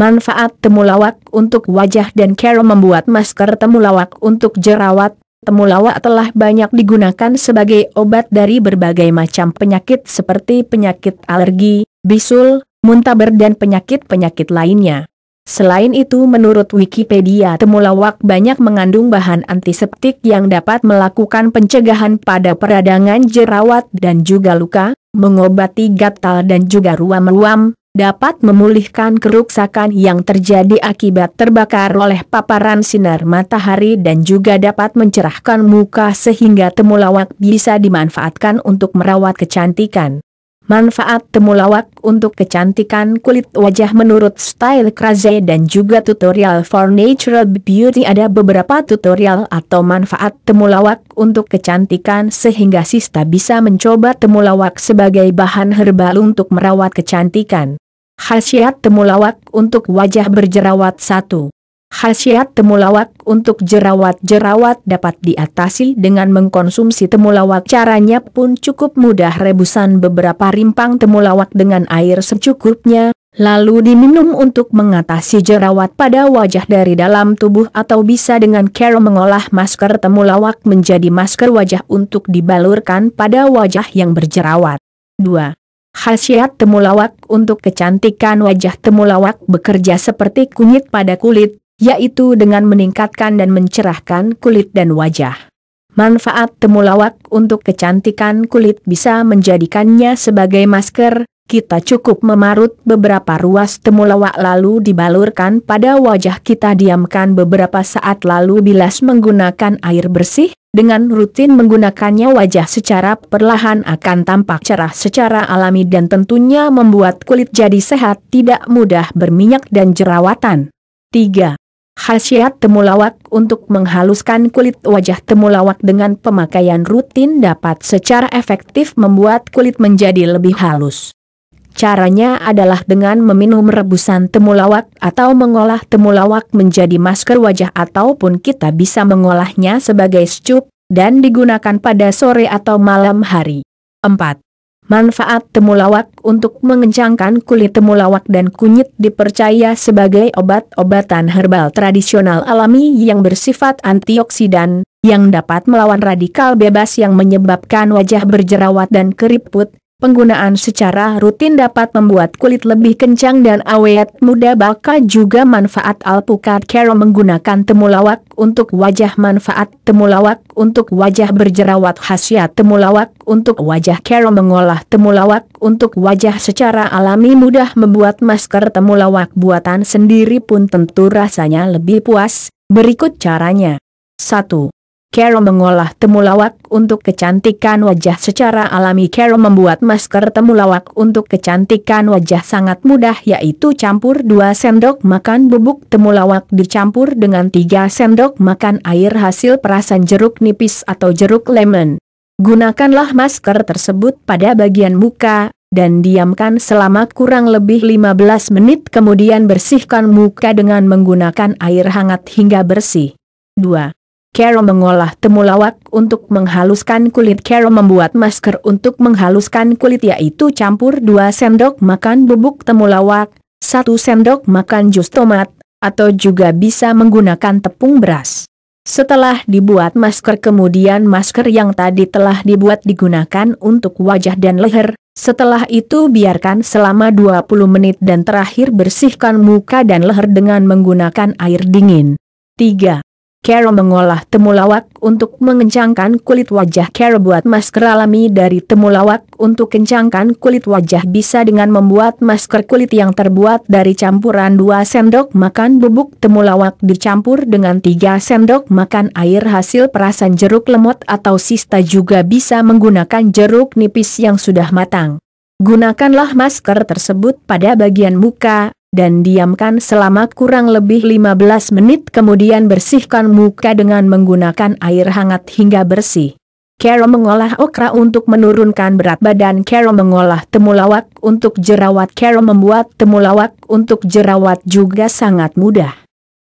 Manfaat temulawak untuk wajah dan cara membuat masker temulawak untuk jerawat. Temulawak telah banyak digunakan sebagai obat dari berbagai macam penyakit seperti penyakit alergi, bisul, muntaber dan penyakit-penyakit lainnya. Selain itu menurut Wikipedia temulawak banyak mengandung bahan antiseptik yang dapat melakukan pencegahan pada peradangan jerawat dan juga luka, mengobati gatal dan juga ruam-ruam, dapat memulihkan kerusakan yang terjadi akibat terbakar oleh paparan sinar matahari dan juga dapat mencerahkan muka sehingga temulawak bisa dimanfaatkan untuk merawat kecantikan. Manfaat temulawak untuk kecantikan kulit wajah menurut style Kraze dan juga tutorial for natural beauty ada beberapa tutorial atau manfaat temulawak untuk kecantikan sehingga Sista bisa mencoba temulawak sebagai bahan herbal untuk merawat kecantikan. Khasiat temulawak untuk wajah berjerawat 1. Khasiat temulawak untuk jerawat-jerawat dapat diatasi dengan mengkonsumsi temulawak. Caranya pun cukup mudah rebusan beberapa rimpang temulawak dengan air secukupnya, lalu diminum untuk mengatasi jerawat pada wajah dari dalam tubuh atau bisa dengan care mengolah masker temulawak menjadi masker wajah untuk dibalurkan pada wajah yang berjerawat. 2. Khasiat temulawak untuk kecantikan wajah temulawak bekerja seperti kunyit pada kulit, yaitu dengan meningkatkan dan mencerahkan kulit dan wajah. Manfaat temulawak untuk kecantikan kulit bisa menjadikannya sebagai masker, kita cukup memarut beberapa ruas temulawak lalu dibalurkan pada wajah kita diamkan beberapa saat lalu bilas menggunakan air bersih, dengan rutin menggunakannya wajah secara perlahan akan tampak cerah secara alami dan tentunya membuat kulit jadi sehat tidak mudah berminyak dan jerawatan. 3. Khasiat temulawak untuk menghaluskan kulit wajah temulawak dengan pemakaian rutin dapat secara efektif membuat kulit menjadi lebih halus. Caranya adalah dengan meminum rebusan temulawak atau mengolah temulawak menjadi masker wajah ataupun kita bisa mengolahnya sebagai scup, dan digunakan pada sore atau malam hari. 4. Manfaat temulawak untuk mengencangkan kulit temulawak dan kunyit dipercaya sebagai obat-obatan herbal tradisional alami yang bersifat antioksidan, yang dapat melawan radikal bebas yang menyebabkan wajah berjerawat dan keriput, Penggunaan secara rutin dapat membuat kulit lebih kencang dan awet muda bakal juga manfaat alpukat kero menggunakan temulawak untuk wajah manfaat temulawak untuk wajah berjerawat khasiat temulawak untuk wajah kero mengolah temulawak untuk wajah secara alami mudah membuat masker temulawak buatan sendiri pun tentu rasanya lebih puas, berikut caranya. 1. Carol mengolah temulawak untuk kecantikan wajah secara alami Carol membuat masker temulawak untuk kecantikan wajah sangat mudah yaitu campur 2 sendok makan bubuk temulawak dicampur dengan 3 sendok makan air hasil perasan jeruk nipis atau jeruk lemon. Gunakanlah masker tersebut pada bagian muka, dan diamkan selama kurang lebih 15 menit kemudian bersihkan muka dengan menggunakan air hangat hingga bersih. 2. Carol mengolah temulawak untuk menghaluskan kulit. Carol membuat masker untuk menghaluskan kulit yaitu campur 2 sendok makan bubuk temulawak, 1 sendok makan jus tomat, atau juga bisa menggunakan tepung beras. Setelah dibuat masker kemudian masker yang tadi telah dibuat digunakan untuk wajah dan leher, setelah itu biarkan selama 20 menit dan terakhir bersihkan muka dan leher dengan menggunakan air dingin. 3. Carol mengolah temulawak untuk mengencangkan kulit wajah Carol buat masker alami dari temulawak untuk kencangkan kulit wajah bisa dengan membuat masker kulit yang terbuat dari campuran 2 sendok makan bubuk temulawak dicampur dengan 3 sendok makan air hasil perasan jeruk lemot atau sista juga bisa menggunakan jeruk nipis yang sudah matang. Gunakanlah masker tersebut pada bagian muka, dan diamkan selama kurang lebih 15 menit kemudian bersihkan muka dengan menggunakan air hangat hingga bersih. Kero mengolah okra untuk menurunkan berat badan Kero mengolah temulawak untuk jerawat Kero membuat temulawak untuk jerawat juga sangat mudah.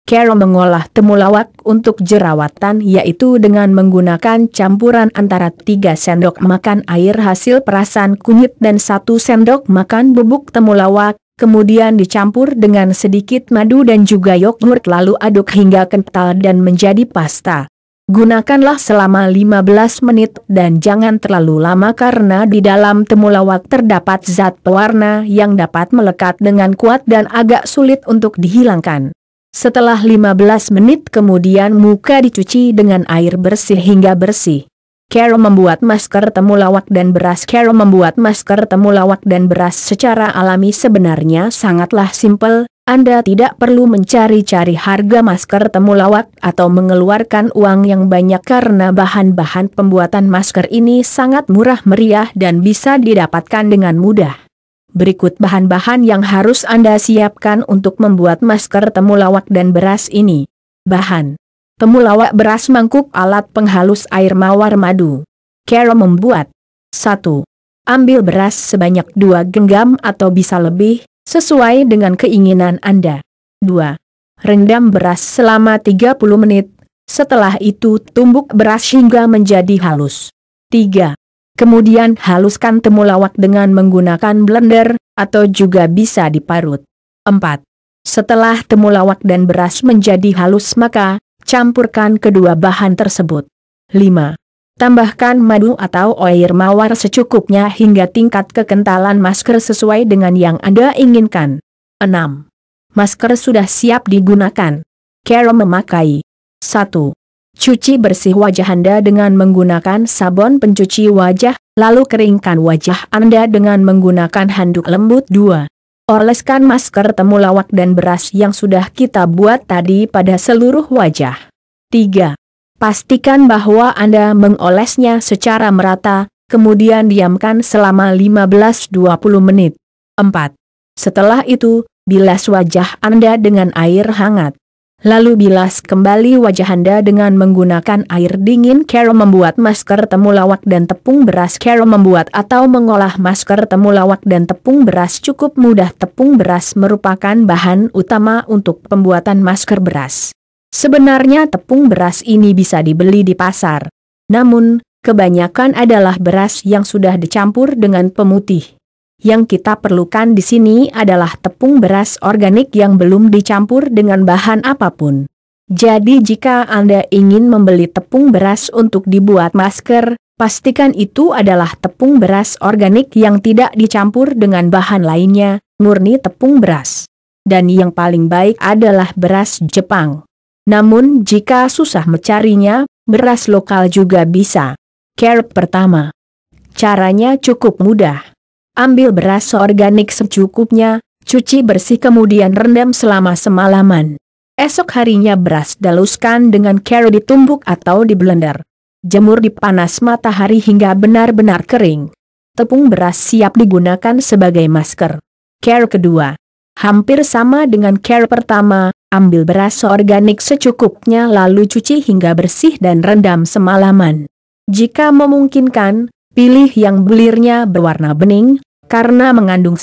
Kero mengolah temulawak untuk jerawatan yaitu dengan menggunakan campuran antara 3 sendok makan air hasil perasan kunyit dan 1 sendok makan bubuk temulawak, kemudian dicampur dengan sedikit madu dan juga yogurt lalu aduk hingga kental dan menjadi pasta. Gunakanlah selama 15 menit dan jangan terlalu lama karena di dalam temulawak terdapat zat pewarna yang dapat melekat dengan kuat dan agak sulit untuk dihilangkan. Setelah 15 menit kemudian muka dicuci dengan air bersih hingga bersih. Carol membuat masker temulawak dan beras Carol membuat masker temulawak dan beras secara alami sebenarnya sangatlah simpel, Anda tidak perlu mencari-cari harga masker temulawak atau mengeluarkan uang yang banyak karena bahan-bahan pembuatan masker ini sangat murah meriah dan bisa didapatkan dengan mudah. Berikut bahan-bahan yang harus Anda siapkan untuk membuat masker temulawak dan beras ini. Bahan Temulawak beras mangkuk alat penghalus air mawar madu. Kero membuat 1. Ambil beras sebanyak 2 genggam atau bisa lebih, sesuai dengan keinginan Anda. 2. Rendam beras selama 30 menit, setelah itu tumbuk beras hingga menjadi halus. 3. Kemudian haluskan temulawak dengan menggunakan blender, atau juga bisa diparut. 4. Setelah temulawak dan beras menjadi halus maka, Campurkan kedua bahan tersebut. 5. Tambahkan madu atau air mawar secukupnya hingga tingkat kekentalan masker sesuai dengan yang Anda inginkan. 6. Masker sudah siap digunakan. Cara memakai 1. Cuci bersih wajah Anda dengan menggunakan sabun pencuci wajah, lalu keringkan wajah Anda dengan menggunakan handuk lembut 2. Oleskan masker temulawak dan beras yang sudah kita buat tadi pada seluruh wajah. 3. Pastikan bahwa Anda mengolesnya secara merata, kemudian diamkan selama 15-20 menit. 4. Setelah itu, bilas wajah Anda dengan air hangat. Lalu bilas kembali wajah Anda dengan menggunakan air dingin Carol membuat masker temulawak dan tepung beras Carol membuat atau mengolah masker temulawak dan tepung beras cukup mudah Tepung beras merupakan bahan utama untuk pembuatan masker beras. Sebenarnya tepung beras ini bisa dibeli di pasar. Namun, kebanyakan adalah beras yang sudah dicampur dengan pemutih. Yang kita perlukan di sini adalah tepung beras organik yang belum dicampur dengan bahan apapun. Jadi jika Anda ingin membeli tepung beras untuk dibuat masker, pastikan itu adalah tepung beras organik yang tidak dicampur dengan bahan lainnya, murni tepung beras. Dan yang paling baik adalah beras Jepang. Namun jika susah mencarinya, beras lokal juga bisa. Care pertama. Caranya cukup mudah ambil beras organik secukupnya, cuci bersih kemudian rendam selama semalaman. Esok harinya beras daluskan dengan kero ditumbuk atau di blender. Jemur di panas matahari hingga benar-benar kering. Tepung beras siap digunakan sebagai masker. Care kedua. Hampir sama dengan care pertama, ambil beras organik secukupnya lalu cuci hingga bersih dan rendam semalaman. Jika memungkinkan, pilih yang bulirnya berwarna bening, karena mengandung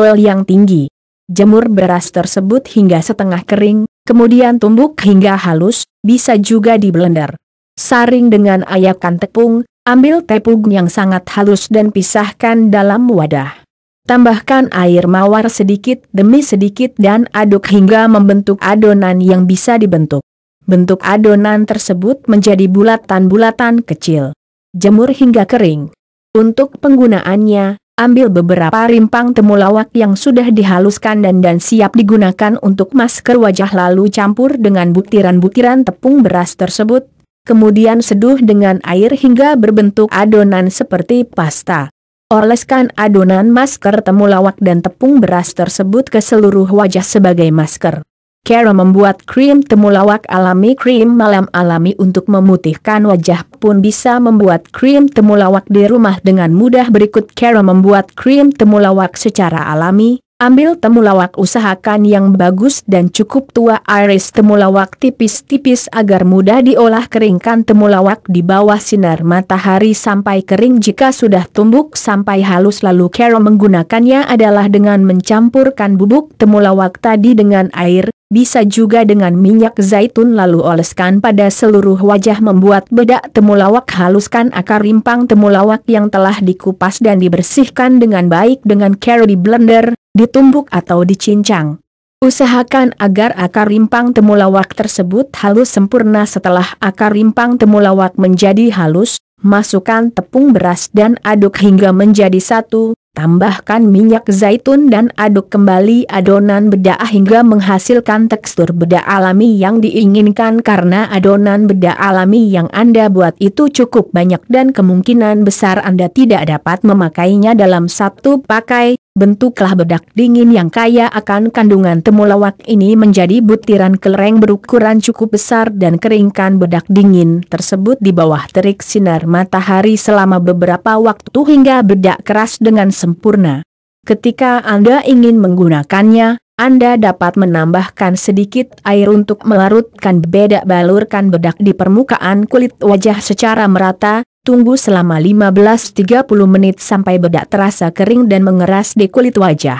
oil yang tinggi. Jemur beras tersebut hingga setengah kering, kemudian tumbuk hingga halus, bisa juga di blender. Saring dengan ayakan tepung, ambil tepung yang sangat halus dan pisahkan dalam wadah. Tambahkan air mawar sedikit demi sedikit dan aduk hingga membentuk adonan yang bisa dibentuk. Bentuk adonan tersebut menjadi bulatan-bulatan kecil. Jemur hingga kering. Untuk penggunaannya, ambil beberapa rimpang temulawak yang sudah dihaluskan dan dan siap digunakan untuk masker wajah lalu campur dengan butiran-butiran tepung beras tersebut, kemudian seduh dengan air hingga berbentuk adonan seperti pasta. Oleskan adonan masker temulawak dan tepung beras tersebut ke seluruh wajah sebagai masker. Kera membuat krim temulawak alami Krim malam alami untuk memutihkan wajah pun bisa membuat krim temulawak di rumah dengan mudah Berikut Kera membuat krim temulawak secara alami Ambil temulawak usahakan yang bagus dan cukup tua iris temulawak tipis-tipis agar mudah diolah keringkan temulawak di bawah sinar matahari sampai kering jika sudah tumbuk sampai halus lalu Carol menggunakannya adalah dengan mencampurkan bubuk temulawak tadi dengan air, bisa juga dengan minyak zaitun lalu oleskan pada seluruh wajah membuat bedak temulawak haluskan akar rimpang temulawak yang telah dikupas dan dibersihkan dengan baik dengan cara di blender, ditumbuk atau dicincang. Usahakan agar akar rimpang temulawak tersebut halus sempurna setelah akar rimpang temulawak menjadi halus, masukkan tepung beras dan aduk hingga menjadi satu, Tambahkan minyak zaitun dan aduk kembali adonan bedak hingga menghasilkan tekstur bedak alami yang diinginkan karena adonan bedak alami yang Anda buat itu cukup banyak dan kemungkinan besar Anda tidak dapat memakainya dalam satu pakai, Bentuklah bedak dingin yang kaya akan kandungan temulawak ini menjadi butiran kelereng berukuran cukup besar dan keringkan bedak dingin tersebut di bawah terik sinar matahari selama beberapa waktu hingga bedak keras dengan sempurna. Ketika Anda ingin menggunakannya, Anda dapat menambahkan sedikit air untuk melarutkan bedak balurkan bedak di permukaan kulit wajah secara merata, tunggu selama 15-30 menit sampai bedak terasa kering dan mengeras di kulit wajah.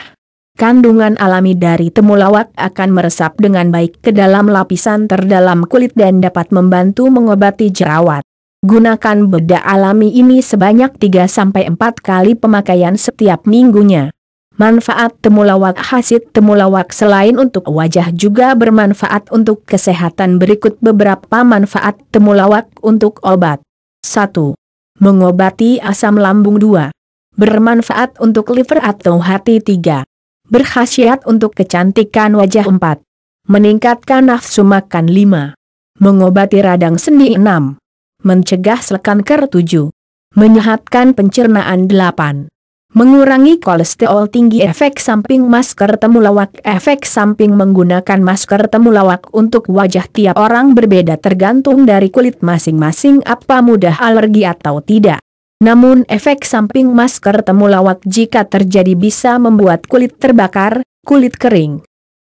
Kandungan alami dari temulawak akan meresap dengan baik ke dalam lapisan terdalam kulit dan dapat membantu mengobati jerawat. Gunakan bedak alami ini sebanyak 3-4 kali pemakaian setiap minggunya. Manfaat temulawak hasil temulawak selain untuk wajah juga bermanfaat untuk kesehatan berikut beberapa manfaat temulawak untuk obat. 1. Mengobati asam lambung 2. Bermanfaat untuk liver atau hati 3. Berkhasiat untuk kecantikan wajah 4. Meningkatkan nafsu makan 5. Mengobati radang sendi 6. Mencegah sel 7. Menyehatkan pencernaan 8. Mengurangi kolesterol tinggi efek samping masker temulawak Efek samping menggunakan masker temulawak untuk wajah tiap orang berbeda tergantung dari kulit masing-masing apa mudah alergi atau tidak. Namun efek samping masker temulawak jika terjadi bisa membuat kulit terbakar, kulit kering,